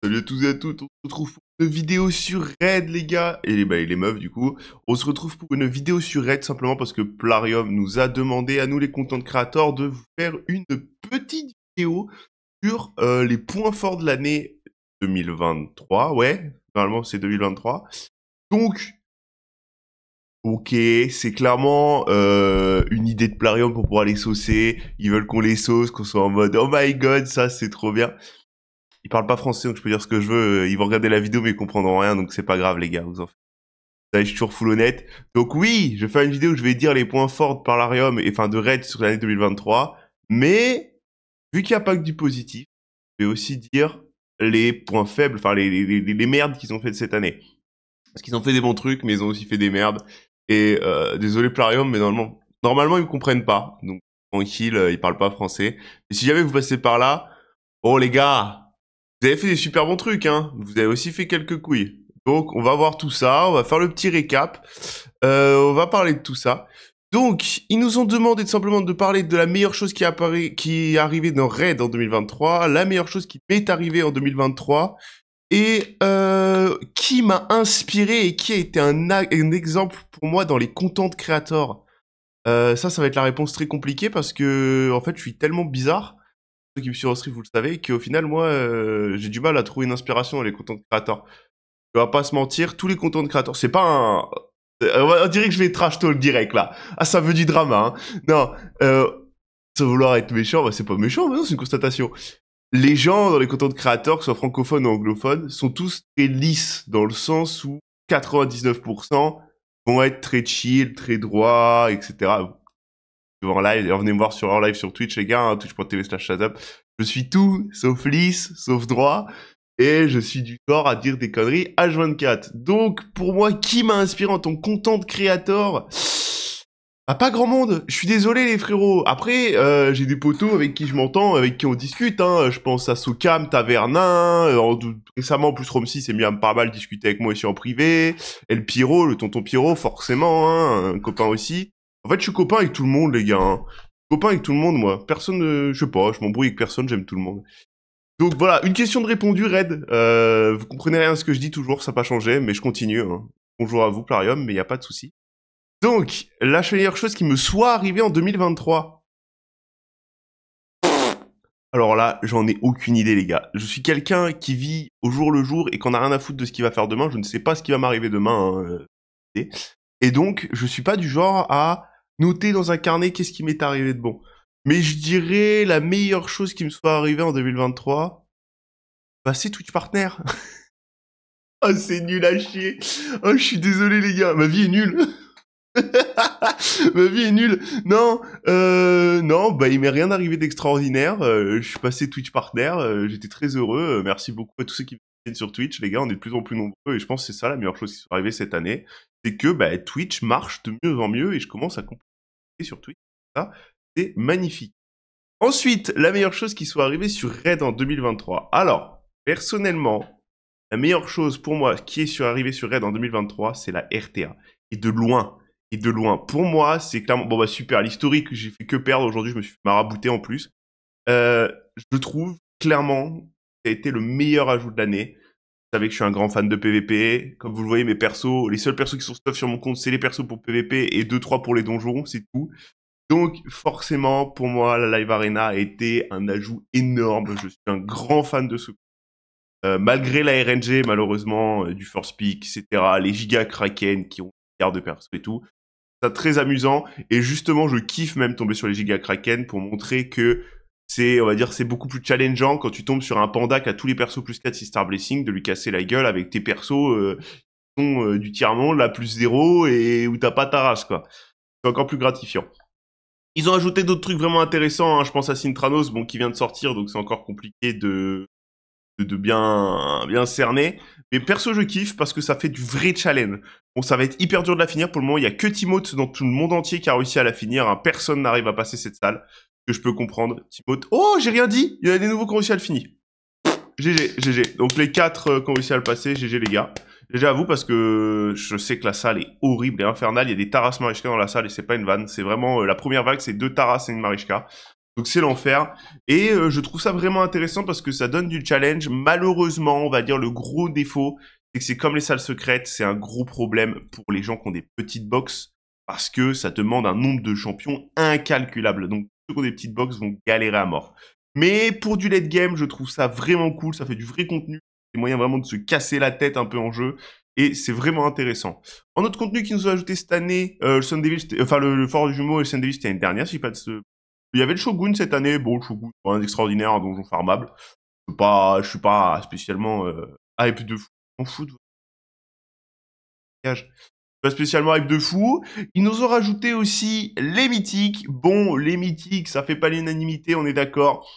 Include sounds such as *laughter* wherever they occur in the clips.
Salut à tous et à toutes, on se retrouve pour une vidéo sur Raid les gars et bah, les meufs du coup. On se retrouve pour une vidéo sur Raid simplement parce que Plarium nous a demandé à nous les content créateurs de vous faire une petite vidéo sur euh, les points forts de l'année 2023. Ouais, normalement c'est 2023. Donc, ok, c'est clairement euh, une idée de Plarium pour pouvoir les saucer. Ils veulent qu'on les sauce, qu'on soit en mode oh my god ça c'est trop bien. Ils parlent pas français, donc je peux dire ce que je veux. Euh, ils vont regarder la vidéo, mais ils comprendront rien, donc c'est pas grave, les gars. Vous en faites. Je suis toujours full honnête. Donc oui, je vais faire une vidéo où je vais dire les points forts de Parlarium et enfin de Red sur l'année 2023. Mais, vu qu'il n'y a pas que du positif, je vais aussi dire les points faibles, enfin les, les, les, merdes qu'ils ont fait cette année. Parce qu'ils ont fait des bons trucs, mais ils ont aussi fait des merdes. Et euh, désolé Plarium, mais normalement, normalement ils ne comprennent pas. Donc tranquille, euh, ils parlent pas français. Et si jamais vous passez par là, oh les gars, vous avez fait des super bons trucs, hein. Vous avez aussi fait quelques couilles. Donc, on va voir tout ça. On va faire le petit récap. Euh, on va parler de tout ça. Donc, ils nous ont demandé de simplement de parler de la meilleure chose qui, apparue, qui est arrivée dans Raid en 2023, la meilleure chose qui m'est arrivée en 2023, et euh, qui m'a inspiré et qui a été un, un, exemple pour moi dans les contents de créateurs. ça, ça va être la réponse très compliquée parce que, en fait, je suis tellement bizarre qui me suivent vous le savez, qu'au final, moi, euh, j'ai du mal à trouver une inspiration les contents de créateurs. Je vais pas se mentir, tous les contents de créateurs, c'est pas un... Euh, on dirait que je vais trash talk direct, là. Ah, ça veut du drama, hein. Non, euh, sans vouloir être méchant, bah, c'est pas méchant, mais c'est une constatation. Les gens dans les de créateurs, que ce soit francophones ou anglophones, sont tous très lisses, dans le sens où 99% vont être très chill, très droit, etc en live. Revenez me voir sur en live sur Twitch, les gars, hein, twitch.tv slash Je suis tout, sauf lisse, sauf droit. Et je suis du corps à dire des conneries H24. Donc, pour moi, qui m'a inspiré en tant que content créateur ah, pas grand monde. Je suis désolé les frérots. Après, euh, j'ai des potos avec qui je m'entends, avec qui on discute. Hein. Je pense à Soukam, Tavernin. Euh, récemment, récemment, plus Rome 6 s'est mis à pas mal discuter avec moi aussi en privé. El Piro, le tonton Piro, forcément, hein, un copain aussi. En fait, je suis copain avec tout le monde, les gars. Hein. copain avec tout le monde, moi. Personne, ne... Euh, je sais pas, je m'embrouille avec personne, j'aime tout le monde. Donc voilà, une question de répondu, Red. Euh, vous comprenez rien à ce que je dis toujours, ça n'a pas changé, mais je continue. Hein. Bonjour à vous, Plarium, mais il n'y a pas de souci. Donc, la meilleure chose qui me soit arrivée en 2023. Alors là, j'en ai aucune idée, les gars. Je suis quelqu'un qui vit au jour le jour et qu'on a rien à foutre de ce qu'il va faire demain. Je ne sais pas ce qui va m'arriver demain. Hein, euh, et donc, je suis pas du genre à Notez dans un carnet qu'est-ce qui m'est arrivé de bon. Mais je dirais la meilleure chose qui me soit arrivée en 2023, bah c'est Twitch Partner. *laughs* oh, c'est nul à chier. Oh, je suis désolé, les gars. Ma vie est nulle. *laughs* Ma vie est nulle. Non, euh, non, bah, il m'est rien arrivé d'extraordinaire. Euh, je suis passé Twitch partner. Euh, j'étais très heureux. Euh, merci beaucoup à tous ceux qui me viennent sur Twitch. Les gars, on est de plus en plus nombreux. Et je pense que c'est ça la meilleure chose qui soit arrivée cette année. C'est que, bah, Twitch marche de mieux en mieux. Et je commence à comprendre sur Twitch. c'est magnifique. Ensuite, la meilleure chose qui soit arrivée sur Raid en 2023. Alors, personnellement, la meilleure chose pour moi qui est sur, arrivée sur Raid en 2023, c'est la RTA. Et de loin, et de loin. Pour moi, c'est clairement... Bon bah super, l'historique, que j'ai fait que perdre. Aujourd'hui, je me suis marabouté en plus. Euh, je trouve clairement ça a été le meilleur ajout de l'année savez que je suis un grand fan de PVP. Comme vous le voyez, mes persos, les seuls persos qui sont stuff sur mon compte, c'est les persos pour PVP et 2-3 pour les donjons, c'est tout. Donc forcément, pour moi, la Live Arena a été un ajout énorme. Je suis un grand fan de ce euh, malgré la RNG, malheureusement, euh, du Force Peak, etc., les Giga Kraken qui ont des de perso et tout. C'est très amusant. Et justement, je kiffe même tomber sur les Giga Kraken pour montrer que c'est, on va dire, c'est beaucoup plus challengeant quand tu tombes sur un panda qui a tous les persos plus 4 Star Blessing, de lui casser la gueule avec tes persos euh, qui sont euh, du tiers-monde, la plus 0 et où t'as pas ta race, quoi. C'est encore plus gratifiant. Ils ont ajouté d'autres trucs vraiment intéressants, hein. je pense à Sintranos, bon, qui vient de sortir, donc c'est encore compliqué de, de, bien, bien cerner. Mais perso, je kiffe parce que ça fait du vrai challenge. Bon, ça va être hyper dur de la finir pour le moment, il y a que Timote dans tout le monde entier qui a réussi à la finir, hein, personne n'arrive à passer cette salle que je peux comprendre. Oh, j'ai rien dit Il y en a des nouveaux qui ont à le finir. GG, GG. Donc les quatre qui euh, ont réussi à le passer, GG les gars. GG à vous parce que je sais que la salle est horrible et infernale. Il y a des Taras Marichka dans la salle et c'est pas une vanne. C'est vraiment euh, la première vague, c'est deux Taras et une Marichka. Donc c'est l'enfer. Et euh, je trouve ça vraiment intéressant parce que ça donne du challenge. Malheureusement, on va dire le gros défaut, c'est que c'est comme les salles secrètes, c'est un gros problème pour les gens qui ont des petites boxes parce que ça demande un nombre de champions incalculable. Donc qui des petites boxes vont galérer à mort. Mais pour du late game, je trouve ça vraiment cool, ça fait du vrai contenu, des moyens vraiment de se casser la tête un peu en jeu, et c'est vraiment intéressant. Un autre contenu qui nous a ajouté cette année, euh, le Sun enfin le, fort du Jumeau et le Sun Devil, c'était l'année dernière, si pas de ce... Il y avait le Shogun cette année, bon, le Shogun, un extraordinaire, un donjon farmable. Je suis pas, je suis pas spécialement euh, hype de fou, en foot pas spécialement hype de fou. Ils nous ont rajouté aussi les mythiques. Bon, les mythiques, ça fait pas l'unanimité, on est d'accord.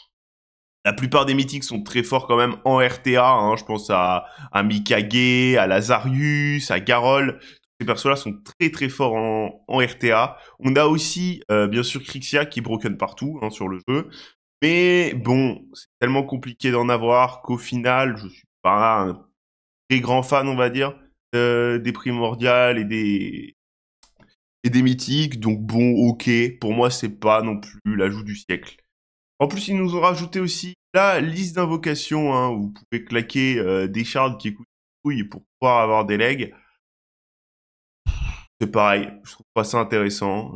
La plupart des mythiques sont très forts quand même en RTA. Hein. Je pense à, à Mikage, à Lazarius, à Garol. Ces persos-là sont très très forts en, RTA. On a aussi, euh, bien sûr, Krixia qui est broken partout hein, sur le jeu. Mais bon, c'est tellement compliqué d'en avoir qu'au final, je suis pas un très grand fan, on va dire. Euh, des primordiales et des et des mythiques. Donc bon, ok, pour moi c'est pas non plus l'ajout du siècle. En plus, ils nous ont rajouté aussi la liste d'invocations. où hein. vous pouvez claquer euh, des shards qui écoutent couilles pour pouvoir avoir des legs. C'est pareil, je trouve pas ça intéressant.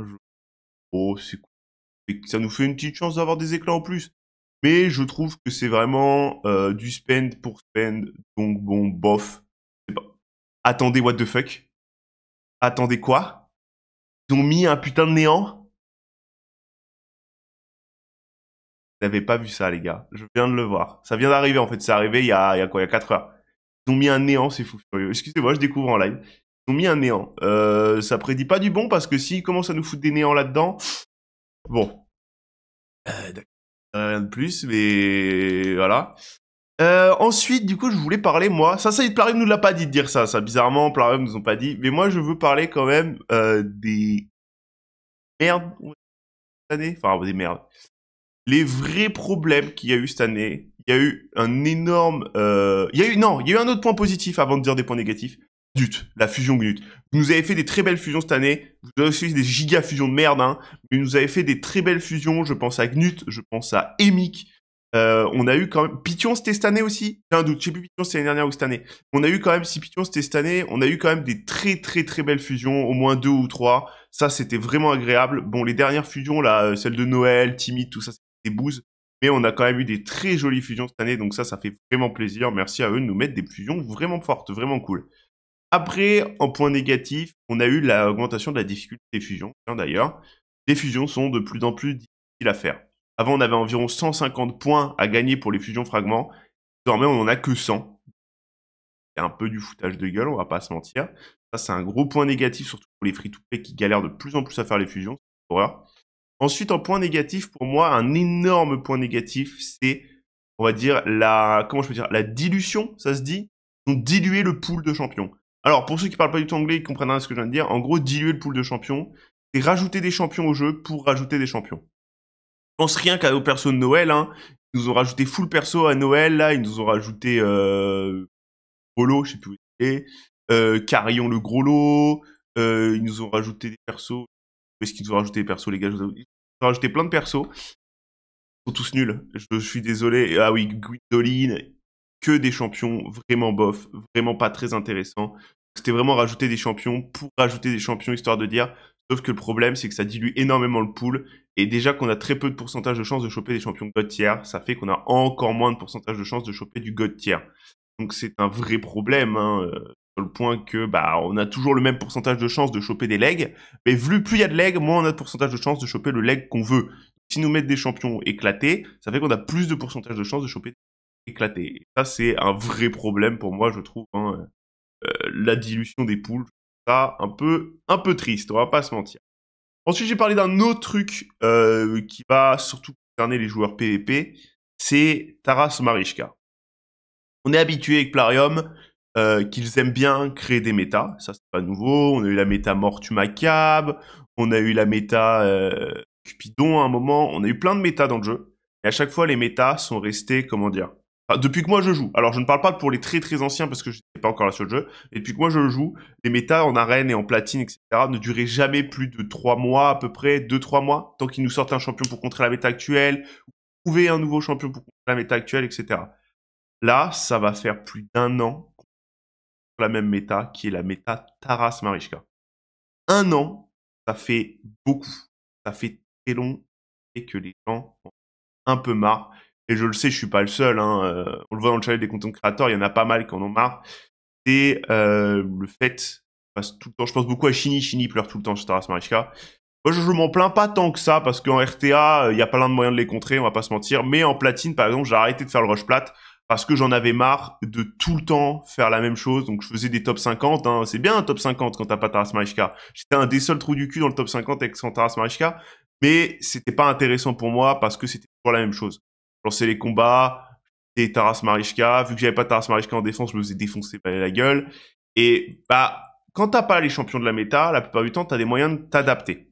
Oh, c'est cool. Ça nous fait une petite chance d'avoir des éclats en plus. Mais je trouve que c'est vraiment euh, du spend pour spend. Donc bon, bof. Attendez, what the fuck Attendez quoi Ils ont mis un putain de néant Vous n'avez pas vu ça, les gars. Je viens de le voir. Ça vient d'arriver, en fait. C'est arrivé il y, a, quoi Il y a 4 heures. Ils ont mis un néant, c'est fou furieux. Excusez-moi, je découvre en live. Ils ont mis un néant. Ça euh, ça prédit pas du bon parce que s'ils commencent à nous foutre des néants là-dedans, bon. Euh, rien de plus, mais voilà. Euh, ensuite, du coup, je voulais parler, moi, ça, ça, Plarium nous l'a pas dit de dire ça, ça, bizarrement, Plarium nous ont pas dit, mais moi, je veux parler quand même euh, des merdes cette année, enfin, des merdes, les vrais problèmes qu'il y a eu cette année, il y a eu un énorme, euh... il y a eu, non, il y a eu un autre point positif avant de dire des points négatifs, Gnut, la fusion Gnut. Vous nous avez fait des très belles fusions cette année. Vous avez aussi des giga fusions de merde, hein. Mais vous nous avez fait des très belles fusions. Je pense à Gnut, je pense à Emic, euh, on a eu quand même Pition c'était cette année aussi. J'ai un doute, je sais plus Pition c'était l'année dernière ou cette année. On a eu quand même si Pition c'était cette année, on a eu quand même des très très très belles fusions, au moins deux ou trois. Ça c'était vraiment agréable. Bon les dernières fusions là, euh, celle de Noël, Timide, tout ça c'était bouse. Mais on a quand même eu des très jolies fusions cette année, donc ça ça fait vraiment plaisir. Merci à eux de nous mettre des fusions vraiment fortes, vraiment cool. Après, en point négatif, on a eu l'augmentation de la difficulté des fusions. D'ailleurs, les fusions sont de plus en plus difficiles à faire. Avant, on avait environ 150 points à gagner pour les fusions fragments. Désormais, on n'en a que 100. C'est un peu du foutage de gueule, on va pas se mentir. Ça, c'est un gros point négatif, surtout pour les free-to-play qui galèrent de plus en plus à faire les fusions. horreur. C'est Ensuite, un point négatif, pour moi, un énorme point négatif, c'est, on va dire, la, comment je peux dire, la dilution, ça se dit. Donc diluer le pool de champions. Alors, pour ceux qui parlent pas du tout anglais, ils comprennent à ce que je viens de dire. En gros, diluer le pool de champions, c'est rajouter des champions au jeu pour rajouter des champions pense rien qu'à nos persos de Noël. Hein. Ils nous ont rajouté full perso à Noël, là. Ils nous ont rajouté euh, Polo, je sais plus où il est. Euh, Carillon le gros lot. Euh, ils nous ont rajouté des persos. Est-ce qu'ils nous ont rajouté des persos, les gars Ils nous ont rajouté plein de persos. Ils sont tous nuls. Je, suis désolé. Ah oui, Guidoline. Que des champions vraiment bof. Vraiment pas très intéressant. C'était vraiment rajouter des champions pour rajouter des champions, histoire de dire Sauf que le problème, c'est que ça dilue énormément le pool et déjà qu'on a très peu de pourcentage de chances de choper des champions God tier, ça fait qu'on a encore moins de pourcentage de chances de choper du God tier. Donc c'est un vrai problème, hein, euh, sur le point que bah on a toujours le même pourcentage de chances de choper des legs, mais vu plus il y a de legs, moins on a de pourcentage de chances de choper le leg qu'on veut. Si nous mettons des champions éclatés, ça fait qu'on a plus de pourcentage de chances de choper éclatés. ça c'est un vrai problème pour moi, je trouve. Hein, euh, la dilution des poules, ça un peu un peu triste, on va pas se mentir. Ensuite, j'ai parlé d'un autre truc euh, qui va surtout concerner les joueurs PvP, c'est Taras Marishka. On est habitué avec Plarium euh, qu'ils aiment bien créer des méta, ça c'est pas nouveau, on a eu la méta Macabre, on a eu la méta euh, Cupidon à un moment, on a eu plein de méta dans le jeu, et à chaque fois les méta sont restés, comment dire, depuis que moi je joue, alors je ne parle pas pour les très très anciens parce que je n'étais pas encore là sur le jeu, et depuis que moi je joue, les méta en arène et en platine, etc., ne duraient jamais plus de 3 mois à peu près, 2-3 mois, tant qu'ils nous sortent un champion pour contrer la méta actuelle, ou trouver un nouveau champion pour contrer la méta actuelle, etc. Là, ça va faire plus d'un an pour la même méta, qui est la méta Taras Marishka. Un an, ça fait beaucoup. Ça fait très long et que les gens ont un peu marre et je le sais, je suis pas le seul. Hein, euh, on le voit dans le challenge des contents créateurs, il y en a pas mal qui en ont marre. C'est euh, le fait, tout le temps. Je pense beaucoup à Chini. Chini pleure tout le temps sur Taras Marichka. Moi, je, m'en plains pas tant que ça, parce qu'en RTA, euh, il y a plein de moyens de les contrer, on va pas se mentir. Mais en platine, par exemple, j'ai arrêté de faire le rush plate, parce que j'en avais marre de tout le temps faire la même chose. Donc, je faisais des top 50. Hein. C'est bien un top 50 quand t'as pas Taras Marichka. J'étais un des seuls trous du cul dans le top 50 avec son Taras Marichka. Mais c'était pas intéressant pour moi, parce que c'était toujours la même chose lancer les combats, et Taras Marishka. Vu que j'avais pas Taras Marishka en défense, je me faisais défoncer la gueule. Et bah, quand t'as pas les champions de la méta, la plupart du temps, tu as des moyens de t'adapter.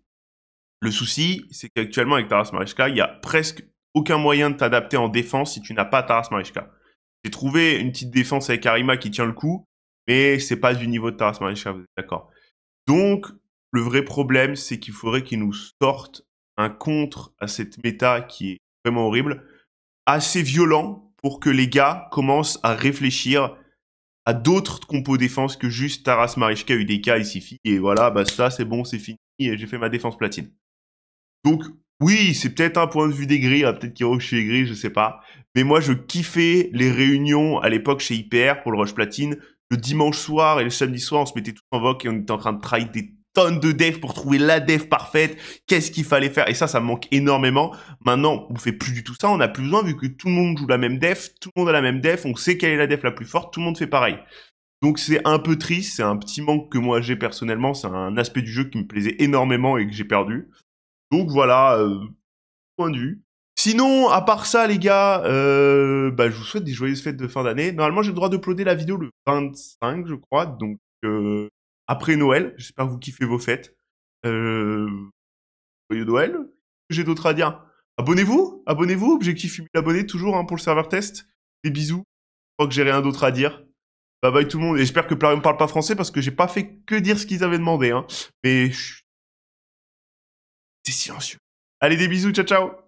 Le souci, c'est qu'actuellement, avec Taras Marishka, il y a presque aucun moyen de t'adapter en défense si tu n'as pas Taras Marishka. J'ai trouvé une petite défense avec Arima qui tient le coup, mais c'est pas du niveau de Taras Marishka, vous êtes d'accord. Donc, le vrai problème, c'est qu'il faudrait qu'il nous sortent un contre à cette méta qui est vraiment horrible assez violent pour que les gars commencent à réfléchir à d'autres compos défense que juste Taras Marichka, UDK et Sifi. Et voilà, bah ça c'est bon, c'est fini, et j'ai fait ma défense platine. Donc oui, c'est peut-être un point de vue des grilles, ah, peut-être qu'il chez les grilles, je sais pas. Mais moi je kiffais les réunions à l'époque chez IPR pour le Rush Platine. Le dimanche soir et le samedi soir, on se mettait tous en vogue et on était en train de try des tonnes de def pour trouver la def parfaite, qu'est-ce qu'il fallait faire. Et ça, ça me manque énormément. Maintenant, on fait plus du tout ça, on n'a plus besoin vu que tout le monde joue la même def, tout le monde a la même def, on sait quelle est la def la plus forte, tout le monde fait pareil. Donc c'est un peu triste, c'est un petit manque que moi j'ai personnellement, c'est un aspect du jeu qui me plaisait énormément et que j'ai perdu. Donc voilà, euh, point de vue. Sinon, à part ça, les gars, euh, bah, je vous souhaite des joyeuses fêtes de fin d'année. Normalement, j'ai le droit d'uploader la vidéo le 25, je crois, donc euh, après Noël. J'espère que vous kiffez vos fêtes. Euh, joyeux Noël. J'ai d'autres à dire. Abonnez-vous, abonnez-vous, objectif 1000 abonnés toujours hein, pour le serveur test. Des bisous. Je crois que j'ai rien d'autre à dire. Bye bye tout le monde. Et j'espère que Plarium parle pas français parce que j'ai pas fait que dire ce qu'ils avaient demandé. Hein. Mais c'est silencieux. Allez, des bisous, ciao ciao